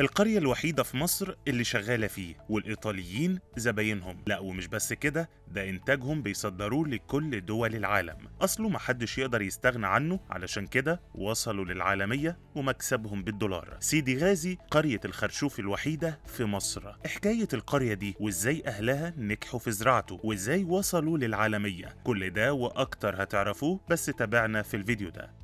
القرية الوحيدة في مصر اللي شغالة فيه والإيطاليين زباينهم لا ومش بس كده ده إنتاجهم بيصدروه لكل دول العالم أصله محدش يقدر يستغنى عنه علشان كده وصلوا للعالمية ومكسبهم بالدولار سيدي غازي قرية الخرشوف الوحيدة في مصر حكاية القرية دي وإزاي أهلها نجحوا في زراعته وإزاي وصلوا للعالمية كل ده وأكتر هتعرفوه بس تابعنا في الفيديو ده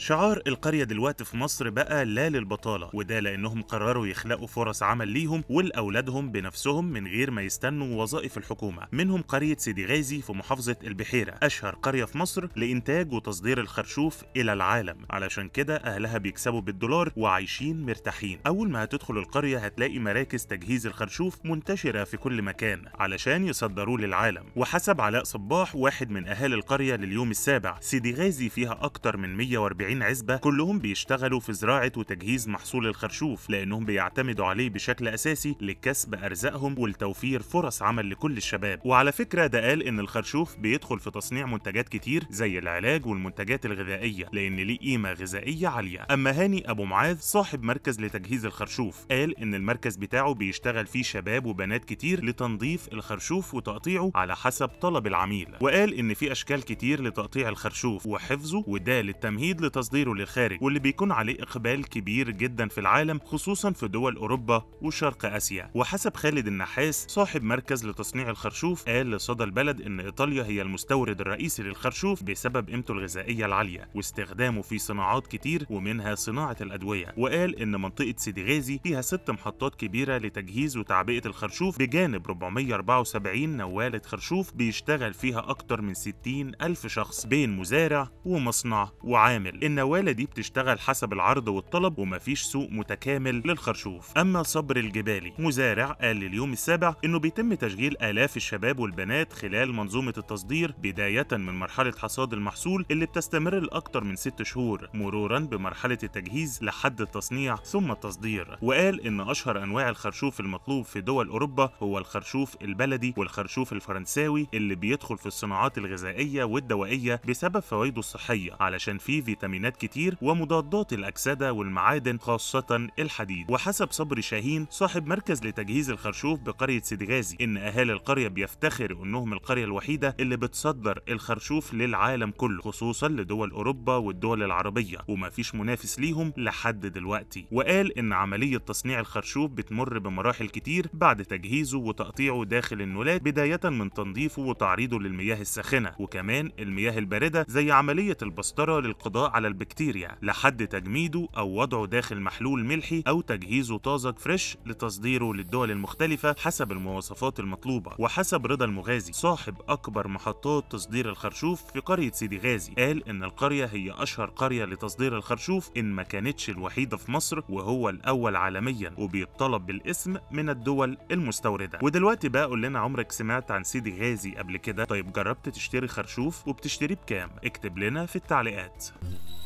شعار القرية دلوقتي في مصر بقى لا للبطالة وده لأنهم قرروا يخلقوا فرص عمل ليهم ولأولادهم بنفسهم من غير ما يستنوا وظائف الحكومة منهم قرية سيدي غازي في محافظة البحيرة أشهر قرية في مصر لإنتاج وتصدير الخرشوف إلى العالم علشان كده أهلها بيكسبوا بالدولار وعايشين مرتاحين أول ما هتدخل القرية هتلاقي مراكز تجهيز الخرشوف منتشرة في كل مكان علشان يصدروه للعالم وحسب علاء صباح واحد من أهالي القرية لليوم السابع سيدي غازي فيها أكتر من 140 40 عزبة كلهم بيشتغلوا في زراعة وتجهيز محصول الخرشوف لأنهم بيعتمدوا عليه بشكل أساسي لكسب أرزاقهم ولتوفير فرص عمل لكل الشباب وعلى فكرة ده قال إن الخرشوف بيدخل في تصنيع منتجات كتير زي العلاج والمنتجات الغذائية لأن ليه قيمة غذائية عالية أما هاني أبو معاذ صاحب مركز لتجهيز الخرشوف قال إن المركز بتاعه بيشتغل فيه شباب وبنات كتير لتنظيف الخرشوف وتقطيعه على حسب طلب العميل وقال إن في أشكال كتير لتقطيع الخرشوف وحفظه وده للتمهيد لت تصديره للخارج واللي بيكون عليه إقبال كبير جدا في العالم خصوصا في دول أوروبا وشرق آسيا وحسب خالد النحاس صاحب مركز لتصنيع الخرشوف قال لصدى البلد إن إيطاليا هي المستورد الرئيسي للخرشوف بسبب قيمته الغذائية العالية واستخدامه في صناعات كتير ومنها صناعة الأدوية وقال إن منطقة سيدي غازي فيها ست محطات كبيرة لتجهيز وتعبئة الخرشوف بجانب 474 نوالة خرشوف بيشتغل فيها أكتر من 60 ألف شخص بين مزارع ومصنع وعامل النوالة دي بتشتغل حسب العرض والطلب ومفيش سوق متكامل للخرشوف أما صبر الجبالي مزارع قال لليوم السابع إنه بيتم تشغيل آلاف الشباب والبنات خلال منظومة التصدير بداية من مرحلة حصاد المحصول اللي بتستمر لأكتر من ست شهور مرورا بمرحلة التجهيز لحد التصنيع ثم التصدير وقال إن أشهر أنواع الخرشوف المطلوب في دول أوروبا هو الخرشوف البلدي والخرشوف الفرنساوي اللي بيدخل في الصناعات الغذائية والدوائية بسبب فوائده الصحية علشان فيه فيتامين فيتامينات كتير ومضادات الأكسدة والمعادن خاصة الحديد وحسب صبري شاهين صاحب مركز لتجهيز الخرشوف بقرية سيدي غازي إن أهالي القرية بيفتخروا إنهم القرية الوحيدة اللي بتصدر الخرشوف للعالم كله خصوصا لدول أوروبا والدول العربية ومفيش منافس ليهم لحد دلوقتي وقال إن عملية تصنيع الخرشوف بتمر بمراحل كتير بعد تجهيزه وتقطيعه داخل النولات بداية من تنظيفه وتعريضه للمياه الساخنة وكمان المياه الباردة زي عملية البسطرة للقضاء على البكتيريا لحد تجميده أو وضعه داخل محلول ملحي أو تجهيزه طازج فريش لتصديره للدول المختلفة حسب المواصفات المطلوبة وحسب رضا المغازي صاحب أكبر محطات تصدير الخرشوف في قرية سيدي غازي قال إن القرية هي أشهر قرية لتصدير الخرشوف إن ما كانتش الوحيدة في مصر وهو الأول عالميا وبيطلب بالاسم من الدول المستوردة ودلوقتي بقى قول لنا عمرك سمعت عن سيدي غازي قبل كده طيب جربت تشتري خرشوف وبتشتريه بكام اكتب لنا في التعليقات